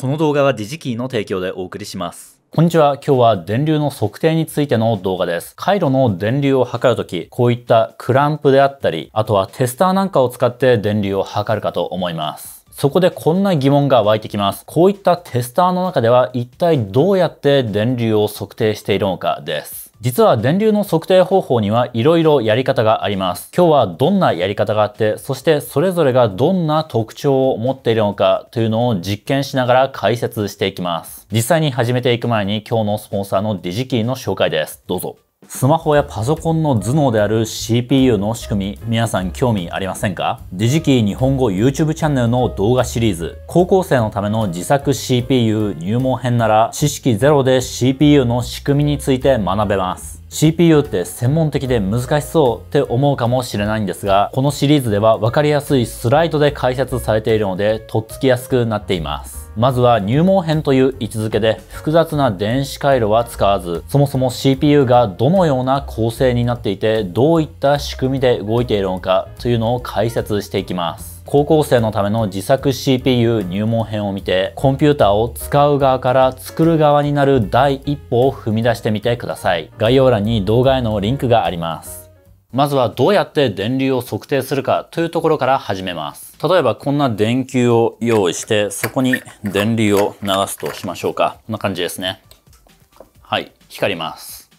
この動画はディジキーの提供でお送りします。こんにちは。今日は電流の測定についての動画です。回路の電流を測るとき、こういったクランプであったり、あとはテスターなんかを使って電流を測るかと思います。そこでこんな疑問が湧いてきます。こういったテスターの中では一体どうやって電流を測定しているのかです。実は電流の測定方法には色々やり方があります。今日はどんなやり方があって、そしてそれぞれがどんな特徴を持っているのかというのを実験しながら解説していきます。実際に始めていく前に今日のスポンサーのディジキーの紹介です。どうぞ。スマホやパソコンの頭脳である CPU の仕組み、皆さん興味ありませんかデジキー日本語 YouTube チャンネルの動画シリーズ、高校生のための自作 CPU 入門編なら、知識ゼロで CPU の仕組みについて学べます。CPU って専門的で難しそうって思うかもしれないんですが、このシリーズでは分かりやすいスライドで解説されているので、とっつきやすくなっています。まずは入門編という位置づけで複雑な電子回路は使わずそもそも CPU がどのような構成になっていてどういった仕組みで動いているのかというのを解説していきます高校生のための自作 CPU 入門編を見てコンピューターを使う側から作る側になる第一歩を踏み出してみてください概要欄に動画へのリンクがありますまずはどうやって電流を測定するかというところから始めます。例えばこんな電球を用意して、そこに電流を流すとしましょうか。こんな感じですね。はい、光ります。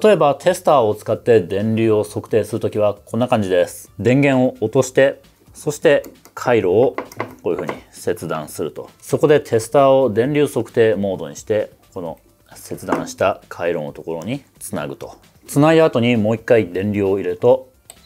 例えばテスターを使って電流を測定するときはこんな感じです。電源を落として、そして回路をこういうふうに切断すると。そこでテスターを電流測定モードにして、この切断した回路のところにつなぐと。つないだ後にもう一回電流を入れると、こ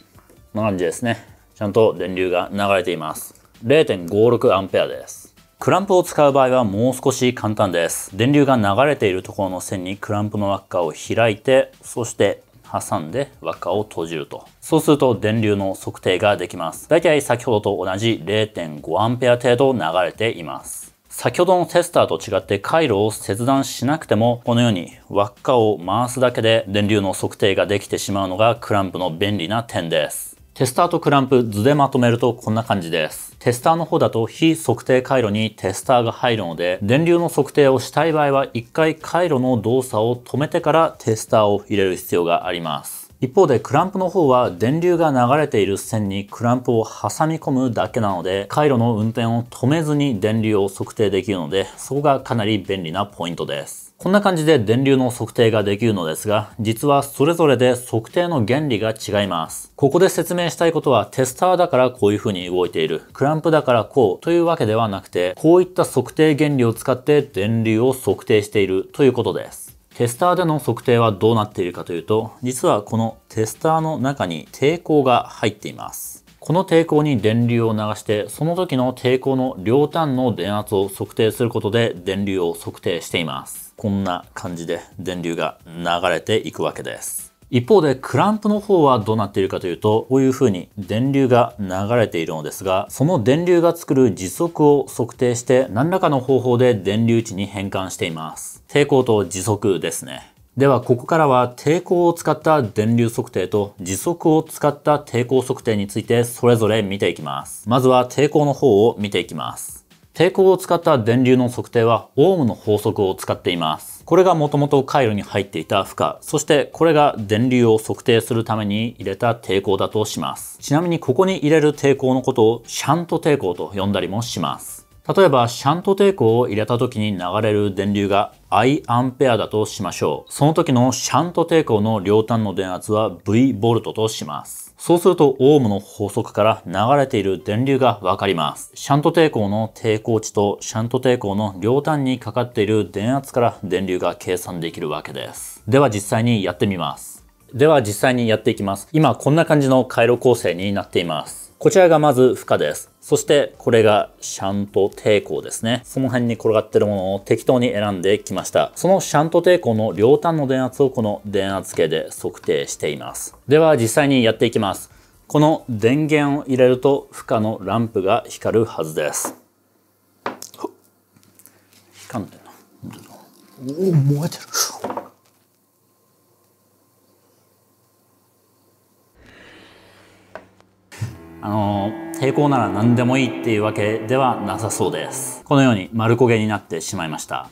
んな感じですね。ちゃんと電流が流れています。0.56A です。クランプを使う場合はもう少し簡単です。電流が流れているところの線にクランプの輪っかを開いて、そして挟んで輪っかを閉じると。そうすると電流の測定ができます。だいたい先ほどと同じ 0.5A 程度流れています。先ほどのテスターと違って回路を切断しなくてもこのように輪っかを回すだけで電流の測定ができてしまうのがクランプの便利な点です。テスターとクランプ図でまとめるとこんな感じです。テスターの方だと非測定回路にテスターが入るので電流の測定をしたい場合は一回回路の動作を止めてからテスターを入れる必要があります。一方でクランプの方は電流が流れている線にクランプを挟み込むだけなので回路の運転を止めずに電流を測定できるのでそこがかなり便利なポイントです。こんな感じで電流の測定ができるのですが、実はそれぞれで測定の原理が違います。ここで説明したいことはテスターだからこういう風に動いている。クランプだからこうというわけではなくて、こういった測定原理を使って電流を測定しているということです。テスターでの測定はどうなっているかというと、実はこのテスターの中に抵抗が入っています。この抵抗に電流を流して、その時の抵抗の両端の電圧を測定することで電流を測定しています。こんな感じで電流が流れていくわけです。一方でクランプの方はどうなっているかというとこういうふうに電流が流れているのですがその電流が作る時速を測定して何らかの方法で電流値に変換しています抵抗と時速ですねではここからは抵抗を使った電流測定と時速を使った抵抗測定についてそれぞれ見ていきますまずは抵抗の方を見ていきます抵抗を使った電流の測定はオームの法則を使っています。これがもともと回路に入っていた負荷、そしてこれが電流を測定するために入れた抵抗だとします。ちなみにここに入れる抵抗のことをシャント抵抗と呼んだりもします。例えば、シャント抵抗を入れた時に流れる電流がアイアンペアだとしましょう。その時のシャント抵抗の両端の電圧は V ボルトとします。そうすると、オームの法則から流れている電流がわかります。シャント抵抗の抵抗値とシャント抵抗の両端にかかっている電圧から電流が計算できるわけです。では実際にやってみます。では実際にやっていきます。今こんな感じの回路構成になっています。こちらがまず負荷です。そしてこれがシャント抵抗ですね。その辺に転がってるものを適当に選んできました。そのシャント抵抗の両端の電圧をこの電圧計で測定しています。では実際にやっていきます。この電源を入れると負荷のランプが光るはずです。光ってんおお、燃えてる。あの抵抗なら何でもいいっていうわけではなさそうですこのように丸焦げになってしまいました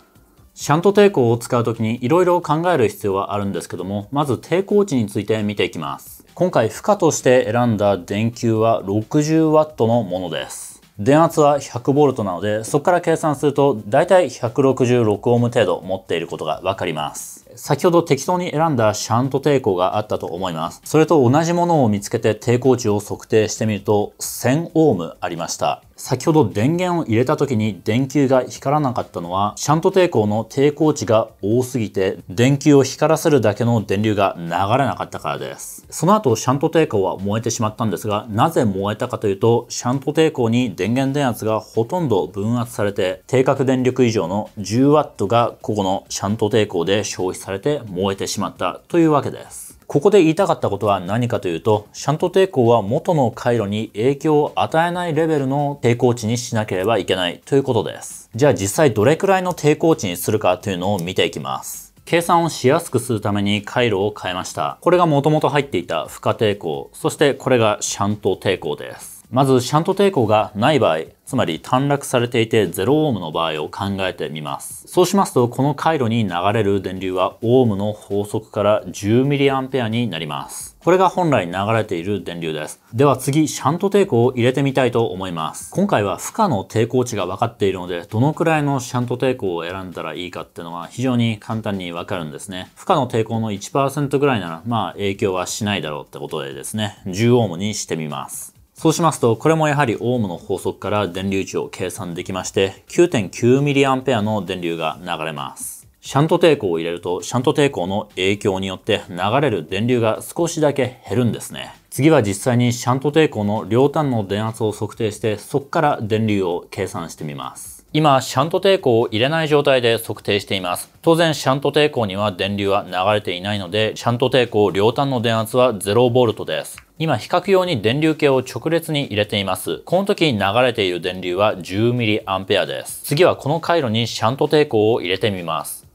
シャント抵抗を使う時にいろいろ考える必要はあるんですけどもまず抵抗値について見ていきます今回負荷として選んだ電球は 60W のものです電圧は 100V なのでそこから計算するとだいたい166オーム程度持っていることがわかります先ほど適当に選んだシャント抵抗があったと思います。それと同じものを見つけて抵抗値を測定してみると1000オームありました。先ほど電源を入れた時に電球が光らなかったのは、シャント抵抗の抵抗値が多すぎて、電球を光らせるだけの電流が流れなかったからです。その後、シャント抵抗は燃えてしまったんですが、なぜ燃えたかというと、シャント抵抗に電源電圧がほとんど分圧されて、定格電力以上の 10W がここのシャント抵抗で消費されされて燃えてしまったというわけです。ここで言いたかったことは何かというと、シャント抵抗は元の回路に影響を与えないレベルの抵抗値にしなければいけないということです。じゃあ実際どれくらいの抵抗値にするかというのを見ていきます。計算をしやすくするために回路を変えました。これが元々入っていた負荷抵抗、そしてこれがシャント抵抗です。まずシャント抵抗がない場合、つまり短絡されていて0オームの場合を考えてみます。そうしますと、この回路に流れる電流はオームの法則から10ミリアンペアになります。これが本来流れている電流です。では次、シャント抵抗を入れてみたいと思います。今回は負荷の抵抗値が分かっているので、どのくらいのシャント抵抗を選んだらいいかっていうのは非常に簡単に分かるんですね。負荷の抵抗の1%ぐらいなら、まあ影響はしないだろうってことでですね、10オームにしてみます。そうしますと、これもやはりオームの法則から電流値を計算できまして、9.9mA の電流が流れます。シャント抵抗を入れると、シャント抵抗の影響によって流れる電流が少しだけ減るんですね。次は実際にシャント抵抗の両端の電圧を測定して、そこから電流を計算してみます。今、シャント抵抗を入れない状態で測定しています。当然、シャント抵抗には電流は流れていないので、シャント抵抗両端の電圧は 0V です。今比較用に電流計を直列に入れています。この時に流れている電流は 10mA です。次はこの回路にシャント抵抗を入れてみます。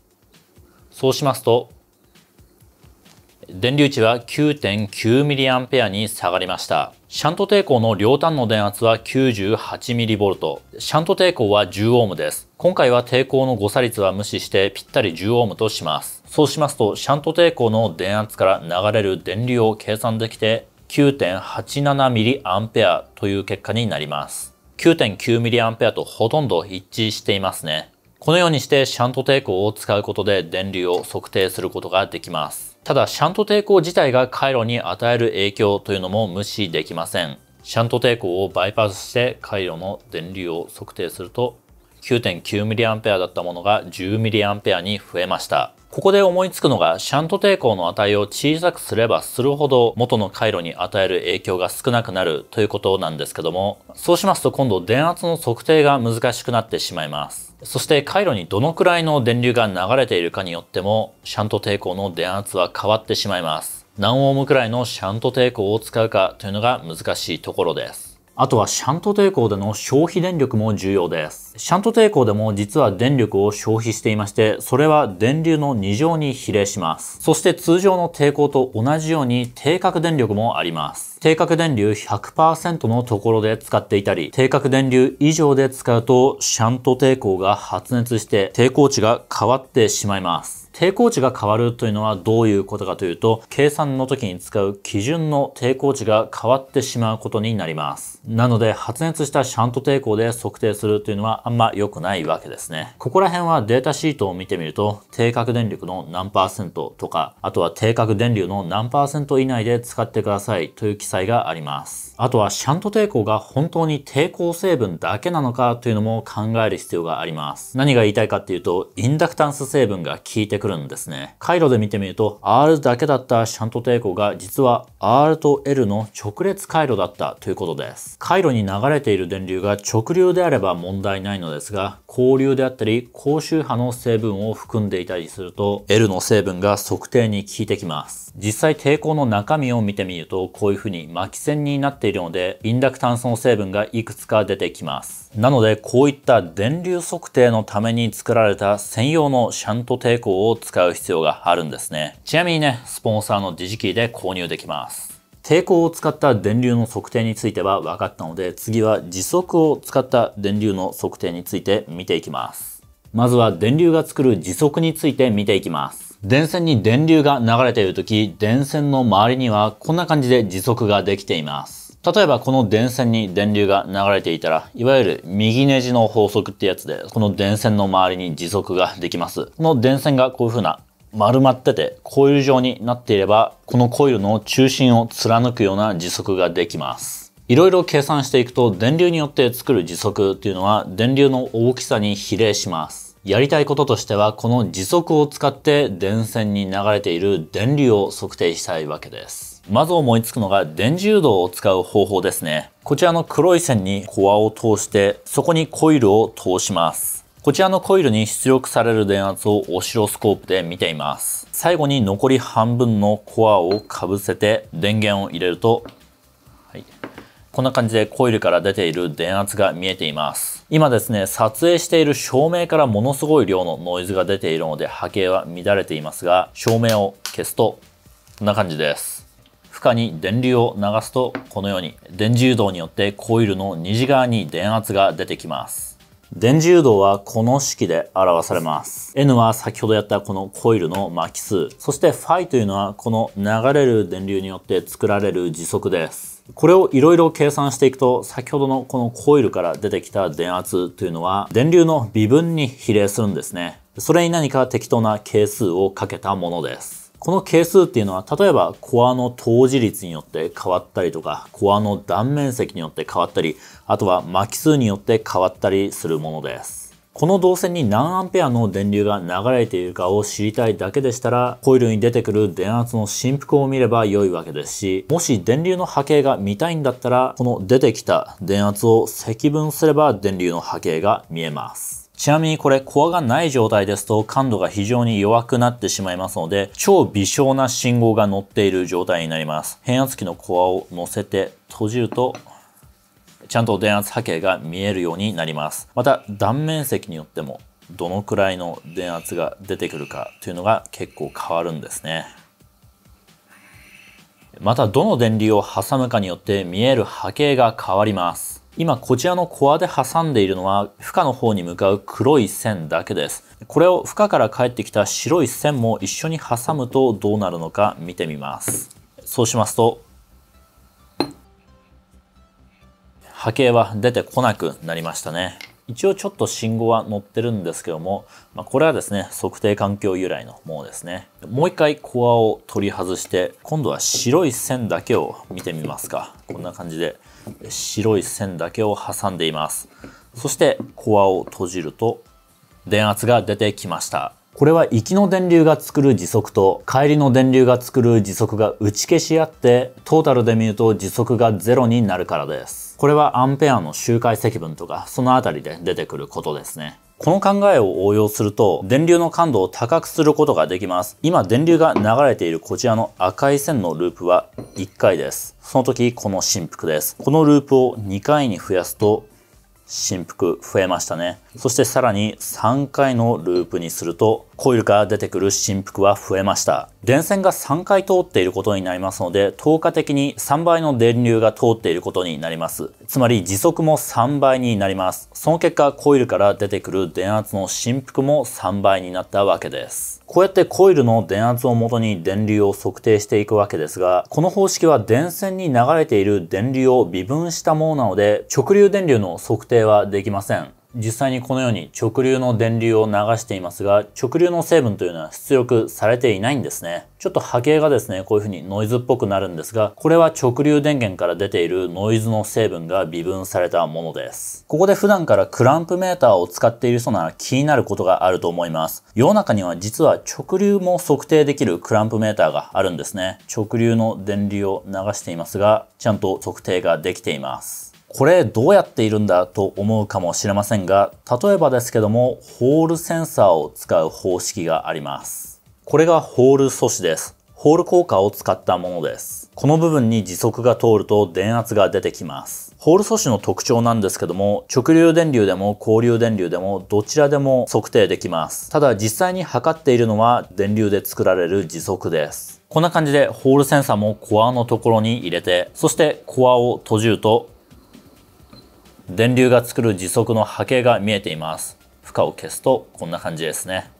そうしますと、電流値は 9.9mA に下がりました。シャント抵抗の両端の電圧は 98mV。シャント抵抗は 10Ω です。今回は抵抗の誤差率は無視してぴったり 10Ω とします。そうしますと、シャント抵抗の電圧から流れる電流を計算できて 9.87mA という結果になります。9.9mA とほとんど一致していますね。このようにしてシャント抵抗を使うことで電流を測定することができます。ただ、シャント抵抗自体が回路に与える影響というのも無視できません。シャント抵抗をバイパスして回路の電流を測定すると 9.9mA だったものが 10mA に増えました。ここで思いつくのが、シャント抵抗の値を小さくすればするほど元の回路に与える影響が少なくなるということなんですけども、そうしますと今度電圧の測定が難しくなってしまいます。そして回路にどのくらいの電流が流れているかによっても、シャント抵抗の電圧は変わってしまいます。何オームくらいのシャント抵抗を使うかというのが難しいところです。あとはシャント抵抗での消費電力も重要です。シャント抵抗でも実は電力を消費していまして、それは電流の2乗に比例します。そして通常の抵抗と同じように定格電力もあります。定格電流100%のところで使っていたり、定格電流以上で使うとシャント抵抗が発熱して抵抗値が変わってしまいます。抵抗値が変わるというのはどういうことかというと、計算の時に使う基準の抵抗値が変わってしまうことになります。なので、発熱したシャント抵抗で測定するというのはあんま良くないわけですね。ここら辺はデータシートを見てみると、定格電力の何パーセントとか、あとは定格電流の何パーセント以内で使ってくださいという記載があります。あとはシャント抵抗が本当に抵抗成分だけなのかというのも考える必要があります。何が言いたいかっていうと、インダクタンス成分が効いてくるんですね。回路で見てみると、R だけだったシャント抵抗が実は R と L の直列回路だったということです。回路に流れている電流が直流であれば問題ないのですが、交流であったり、高周波の成分を含んでいたりすると、L の成分が測定に効いてきます。実際抵抗の中身を見てみると、こういうふうに巻き線になってっているので、インダクタンスの成分がいくつか出てきます。なので、こういった電流測定のために作られた専用のシャント抵抗を使う必要があるんですね。ちなみにね、スポンサーのディジキーで購入できます。抵抗を使った電流の測定については分かったので、次は時速を使った電流の測定について見ていきます。まずは電流が作る時速について見ていきます。電線に電流が流れている時、電線の周りにはこんな感じで時速ができています。例えばこの電線に電流が流れていたら、いわゆる右ネジの法則ってやつで、この電線の周りに時速ができます。この電線がこういう風な丸まっててコイル状になっていればこのコイルの中心を貫くような時速ができますいろいろ計算していくと電流によって作る時速っていうのは電流の大きさに比例しますやりたいこととしてはこの時速を使って電線に流れている電流を測定したいわけですまず思いつくのが電磁誘導を使う方法ですね。こちらの黒い線にコアを通して、そこにコイルを通します。こちらのコイルに出力される電圧をオシロスコープで見ています。最後に残り半分のコアをかぶせて電源を入れると、はい、こんな感じでコイルから出ている電圧が見えています。今ですね、撮影している照明からものすごい量のノイズが出ているので波形は乱れていますが、照明を消すと、こんな感じです。下に電流を流すとこのように電磁誘導によってコイルの虹側に電圧が出てきます。電磁誘導はこの式で表されます。N は先ほどやったこのコイルの巻き数。そして Φ というのはこの流れる電流によって作られる時速です。これをいろいろ計算していくと、先ほどのこのコイルから出てきた電圧というのは電流の微分に比例するんですね。それに何か適当な係数をかけたものです。この係数っていうのは、例えばコアの投じ率によって変わったりとか、コアの断面積によって変わったり、あとは巻数によって変わったりするものです。この導線に何アンペアの電流が流れているかを知りたいだけでしたら、コイルに出てくる電圧の振幅を見れば良いわけですし、もし電流の波形が見たいんだったら、この出てきた電圧を積分すれば電流の波形が見えます。ちなみにこれ、コアがない状態ですと感度が非常に弱くなってしまいますので、超微小な信号が乗っている状態になります。変圧器のコアを乗せて閉じると、ちゃんと電圧波形が見えるようになります。また、断面積によっても、どのくらいの電圧が出てくるかというのが結構変わるんですね。またどの電流を挟むかによって見える波形が変わります。今こちらのコアで挟んでいるのは負荷の方に向かう黒い線だけです。これを負荷から返ってきた白い線も一緒に挟むとどうなるのか見てみます。そうしますと波形は出てこなくなりましたね。一応ちょっと信号は乗ってるんですけども、まあ、これはですね、測定環境由来のものですね。もう一回コアを取り外して、今度は白い線だけを見てみますか。こんな感じで白い線だけを挟んでいますそしてコアを閉じると電圧が出てきましたこれは行きの電流が作る時速と帰りの電流が作る時速が打ち消し合ってトータルで見ると時速がゼロになるからですこれはアンペアの周回積分とかそのあたりで出てくることですねこの考えを応用すると、電流の感度を高くすることができます。今、電流が流れているこちらの赤い線のループは1回です。その時、この振幅です。このループを2回に増やすと、振幅増えましたね。そしてさらに3回のループにすると、コイルから出てくる振幅は増えました。電線が3回通っていることになりますので、透過的に3倍の電流が通っていることになります。つまり時速も3倍になります。その結果、コイルから出てくる電圧の振幅も3倍になったわけです。こうやってコイルの電圧をもとに電流を測定していくわけですが、この方式は電線に流れている電流を微分したものなので、直流電流の測定はできません。実際にこのように直流の電流を流していますが、直流の成分というのは出力されていないんですね。ちょっと波形がですね、こういう風にノイズっぽくなるんですが、これは直流電源から出ているノイズの成分が微分されたものです。ここで普段からクランプメーターを使っている人なら気になることがあると思います。世の中には実は直流も測定できるクランプメーターがあるんですね。直流の電流を流していますが、ちゃんと測定ができています。これどうやっているんだと思うかもしれませんが、例えばですけども、ホールセンサーを使う方式があります。これがホール素子です。ホール効果を使ったものです。この部分に磁束が通ると電圧が出てきます。ホール素子の特徴なんですけども、直流電流でも交流電流でもどちらでも測定できます。ただ実際に測っているのは電流で作られる磁束です。こんな感じでホールセンサーもコアのところに入れて、そしてコアを閉じると電流が作る時速の波形が見えています負荷を消すとこんな感じですね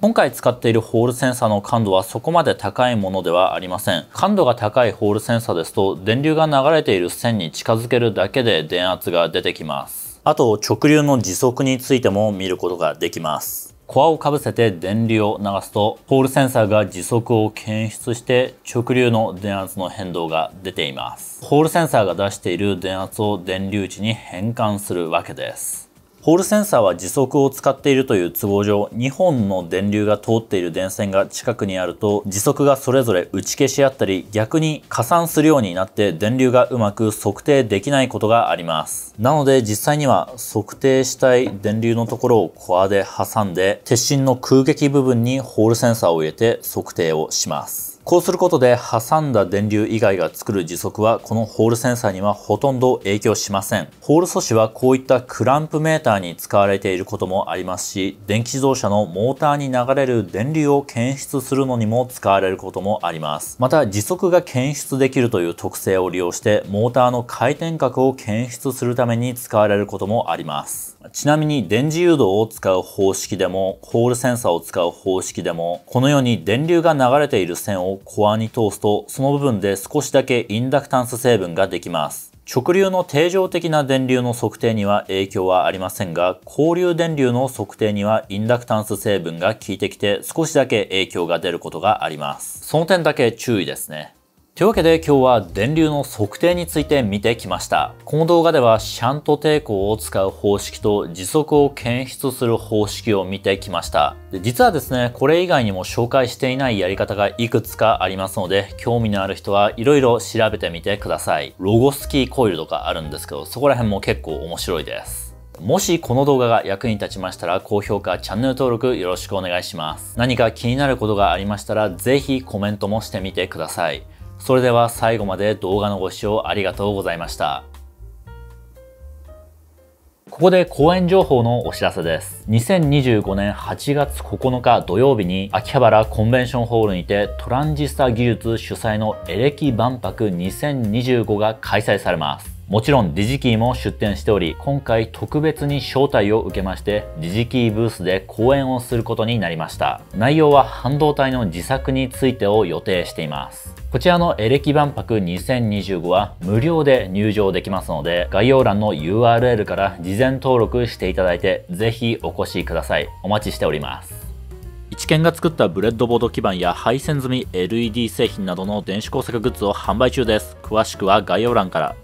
今回使っているホールセンサーの感度はそこまで高いものではありません。感度が高いホールセンサーですと電流が流れている線に近づけるだけで電圧が出てきます。あと直流の時速についても見ることができます。コアをかぶせて電流を流すと、ホールセンサーが時速を検出して直流の電圧の変動が出ています。ホールセンサーが出している電圧を電流値に変換するわけです。ホールセンサーは時速を使っているという都合上、2本の電流が通っている電線が近くにあると、時速がそれぞれ打ち消し合ったり、逆に加算するようになって電流がうまく測定できないことがあります。なので実際には測定したい電流のところをコアで挟んで、鉄心の空撃部分にホールセンサーを入れて測定をします。こうすることで挟んだ電流以外が作る磁束はこのホールセンサーにはほとんど影響しません。ホール素子はこういったクランプメーターに使われていることもありますし、電気自動車のモーターに流れる電流を検出するのにも使われることもあります。また時速が検出できるという特性を利用してモーターの回転角を検出するために使われることもあります。ちなみに電磁誘導を使う方式でも、ホールセンサーを使う方式でも、このように電流が流れている線をコアに通すと、その部分で少しだけインダクタンス成分ができます。直流の定常的な電流の測定には影響はありませんが、交流電流の測定にはインダクタンス成分が効いてきて少しだけ影響が出ることがあります。その点だけ注意ですね。というわけで今日は電流の測定について見てきました。この動画ではシャント抵抗を使う方式と時速を検出する方式を見てきました。で実はですね、これ以外にも紹介していないやり方がいくつかありますので、興味のある人はいろいろ調べてみてください。ロゴスキーコイルとかあるんですけど、そこら辺も結構面白いです。もしこの動画が役に立ちましたら高評価、チャンネル登録よろしくお願いします。何か気になることがありましたらぜひコメントもしてみてください。それでは最後まで動画のご視聴ありがとうございました。ここで公演情報のお知らせです。2025年8月9日土曜日に秋葉原コンベンションホールにてトランジスタ技術主催のエレキ万博2025が開催されます。もちろんディジキーも出店しており、今回特別に招待を受けまして、ディジキーブースで講演をすることになりました。内容は半導体の自作についてを予定しています。こちらのエレキ万博2025は無料で入場できますので、概要欄の URL から事前登録していただいて、ぜひお越しください。お待ちしております。一見が作ったブレッドボード基板や配線済み LED 製品などの電子工作グッズを販売中です。詳しくは概要欄から。